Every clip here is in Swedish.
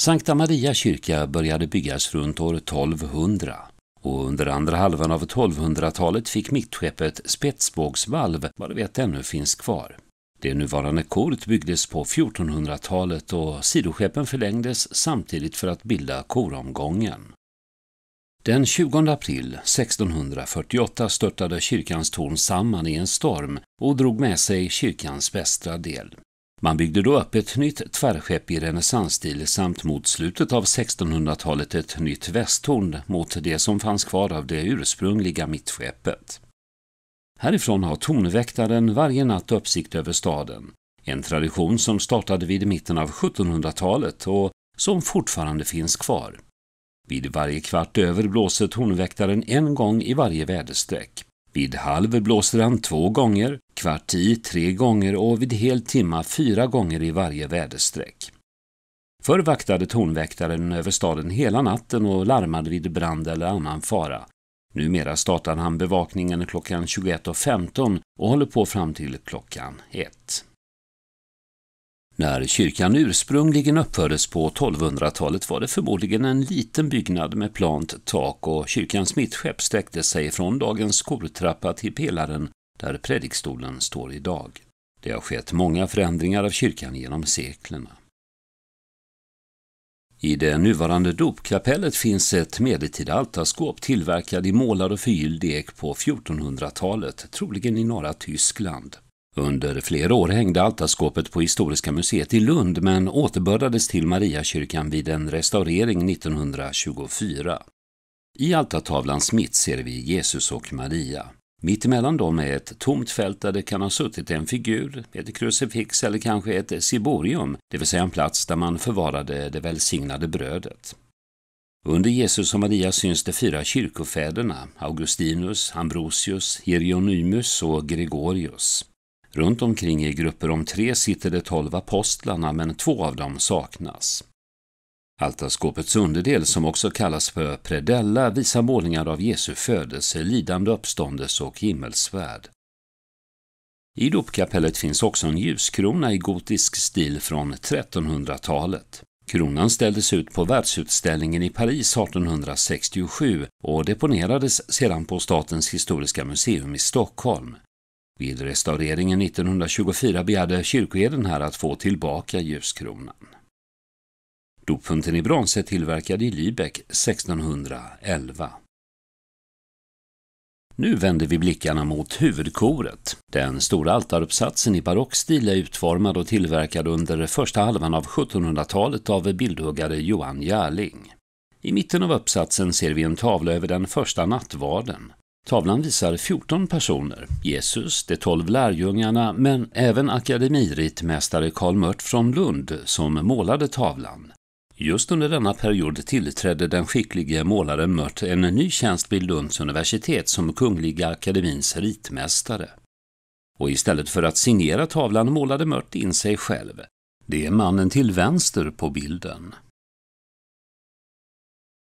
Sankta Maria kyrka började byggas runt år 1200 och under andra halvan av 1200-talet fick mittskeppet spetsbågsvalv, vad vet ännu finns kvar. Det nuvarande koret byggdes på 1400-talet och sidoskeppen förlängdes samtidigt för att bilda koromgången. Den 20 april 1648 störtade kyrkans torn samman i en storm och drog med sig kyrkans västra del. Man byggde då upp ett nytt tvärskepp i renässansstil samt mot slutet av 1600-talet ett nytt västtorn mot det som fanns kvar av det ursprungliga mittskeppet. Härifrån har tornväktaren varje natt uppsikt över staden, en tradition som startade vid mitten av 1700-talet och som fortfarande finns kvar. Vid varje kvart över blåser tornväktaren en gång i varje väderstreck. Vid halv blåser han två gånger, kvart i tre gånger och vid hel timma fyra gånger i varje väderstreck. Förr vaktade tornväktaren över staden hela natten och larmade vid brand eller annan fara. Numera startar han bevakningen klockan 21.15 och håller på fram till klockan 1. När kyrkan ursprungligen uppfördes på 1200-talet var det förmodligen en liten byggnad med plant tak och kyrkans mittskepp sträckte sig från dagens kortrappa till pelaren där predikstolen står idag. Det har skett många förändringar av kyrkan genom seklerna. I det nuvarande dopkapellet finns ett medeltida altarskåp tillverkad i målad och förgylld ek på 1400-talet, troligen i norra Tyskland. Under flera år hängde altarskåpet på Historiska museet i Lund men återbördades till Mariakyrkan vid en restaurering 1924. I altartavlans mitt ser vi Jesus och Maria. Mitt emellan dem är ett tomt fält där det kan ha suttit en figur, ett krucifix eller kanske ett ciborium, det vill säga en plats där man förvarade det välsignade brödet. Under Jesus och Maria syns de fyra kyrkofäderna, Augustinus, Ambrosius, Hieronymus och Gregorius. Runt omkring i grupper om tre sitter de tolv apostlarna, men två av dem saknas. Altarskåpets underdel, som också kallas för predella, visar målningar av Jesu födelse, lidande, uppståndelse och himmelsfärd. I dopkapellet finns också en ljuskrona i gotisk stil från 1300-talet. Kronan ställdes ut på världsutställningen i Paris 1867 och deponerades sedan på Statens historiska museum i Stockholm. Vid restaureringen 1924 begärde kyrkoherden här att få tillbaka ljuskronan. Dopfunten i brons är tillverkad i Lübeck 1611. Nu vänder vi blickarna mot huvudkoret. Den stora altaruppsatsen i barockstil är utformad och tillverkad under första halvan av 1700-talet av bildhuggare Johan Järling. I mitten av uppsatsen ser vi en tavla över den första nattvarden. Tavlan visar 14 personer, Jesus, de 12 lärjungarna, men även akademiritmästare Karl Mört från Lund som målade tavlan. Just under denna period tillträdde den skicklige målaren Mört en ny tjänst vid Lunds universitet som Kungliga Akademins ritmästare. Och istället för att signera tavlan målade Mört in sig själv. Det är mannen till vänster på bilden.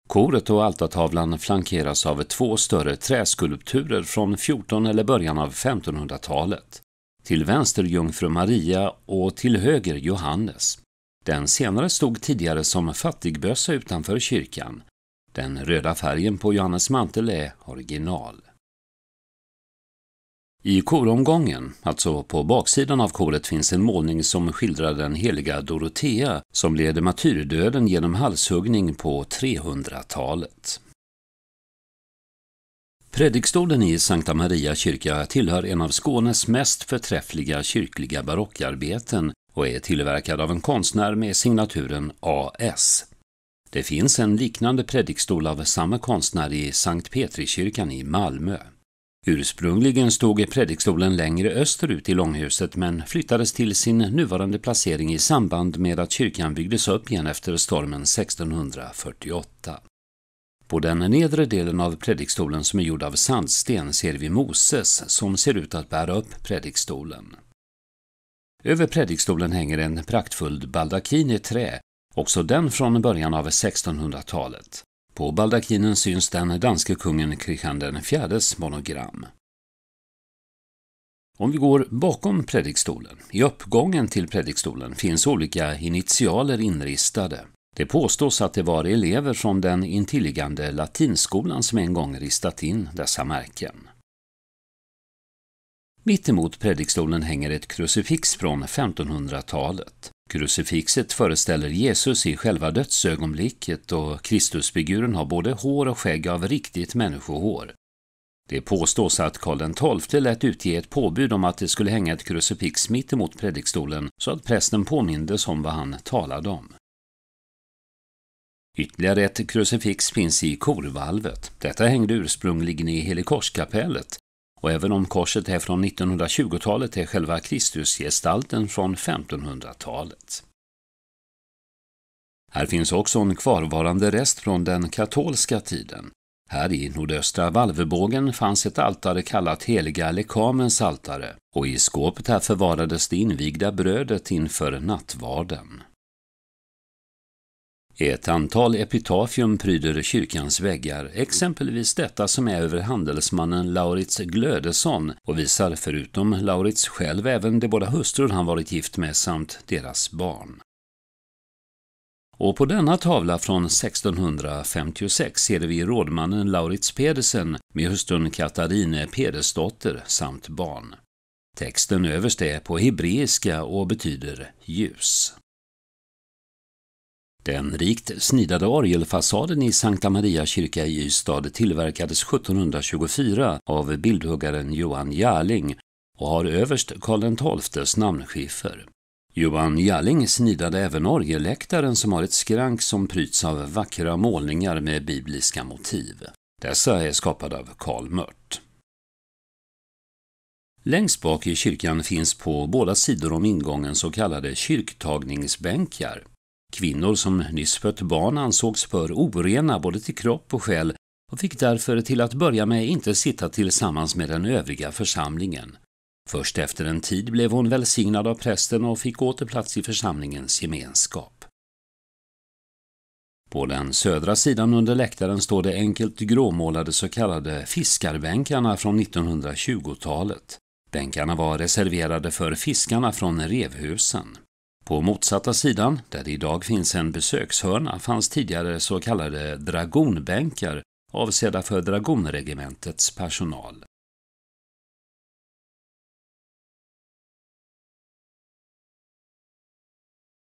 Koret och altartavlan flankeras av två större träskulpturer från 14 eller början av 1500-talet. Till vänster jungfru Maria och till höger Johannes. Den senare stod tidigare som fattigbössa utanför kyrkan. Den röda färgen på Johannes mantel är original. I koromgången, alltså på baksidan av koret, finns en målning som skildrar den heliga Dorotea som leder martyrdöden genom halshuggning på 300-talet. Predikstolen i Sankta Maria kyrka tillhör en av Skånes mest förträffliga kyrkliga barockarbeten och är tillverkad av en konstnär med signaturen AS. Det finns en liknande predikstol av samma konstnär i Sankt Petrikyrkan i Malmö. Ursprungligen stod predikstolen längre österut i långhuset men flyttades till sin nuvarande placering i samband med att kyrkan byggdes upp igen efter stormen 1648. På den nedre delen av predikstolen som är gjord av sandsten ser vi Moses som ser ut att bära upp predikstolen. Över predikstolen hänger en praktfull baldakin i trä, också den från början av 1600-talet. På baldakinen syns den danske kungen Kristian IVs monogram. Om vi går bakom predikstolen, i uppgången till predikstolen, finns olika initialer inristade. Det påstås att det var elever från den intilliggande latinskolan som en gång ristat in dessa märken. Mittemot predikstolen hänger ett krucifix från 1500-talet. Krucifixet föreställer Jesus i själva dödsögonblicket och Kristusfiguren har både hår och skägg av riktigt människohår. Det påstås att Karl XII lät utge ett påbud om att det skulle hänga ett krucifix mitt emot predikstolen så att prästen påmindes om vad han talade om. Ytterligare ett krucifix finns i korvalvet. Detta hängde ursprungligen i Helikorskapellet och även om korset är från 1920-talet är själva Kristusgestalten från 1500-talet. Här finns också en kvarvarande rest från den katolska tiden. Här i nordöstra valvebågen fanns ett altare kallat Heliga lekamens altare och i skåpet här förvarades det invigda brödet inför nattvarden. Ett antal epitafium pryder kyrkans väggar, exempelvis detta som är över handelsmannen Laurits Glödesson och visar förutom Laurits själv även de båda hustrur han varit gift med samt deras barn. Och på denna tavla från 1656 ser vi rådmannen Laurits Pedersen med hustrun Katarine Pedersdotter samt barn. Texten överst är på hebreiska och betyder ljus. Den rikt snidade orgelfasaden i Sankta Maria kyrka i Ystad tillverkades 1724 av bildhuggaren Johan Jarling och har överst Karl XIIs namnskiffer. Johan Jarling snidade även orgelläktaren som har ett skrank som pryds av vackra målningar med bibliska motiv. Dessa är skapade av Karl Mört. Längst bak i kyrkan finns på båda sidor om ingången så kallade kyrktagningsbänkar. Kvinnor som nyss fött barn ansågs för orena både till kropp och själ och fick därför till att börja med inte sitta tillsammans med den övriga församlingen. Först efter en tid blev hon välsignad av prästen och fick åter plats i församlingens gemenskap. På den södra sidan under läktaren står de enkelt gråmålade så kallade fiskarbänkarna från 1920-talet. Bänkarna var reserverade för fiskarna från revhusen. På motsatta sidan, där det idag finns en besökshörna, fanns tidigare så kallade dragonbänkar avsedda för dragonregementets personal.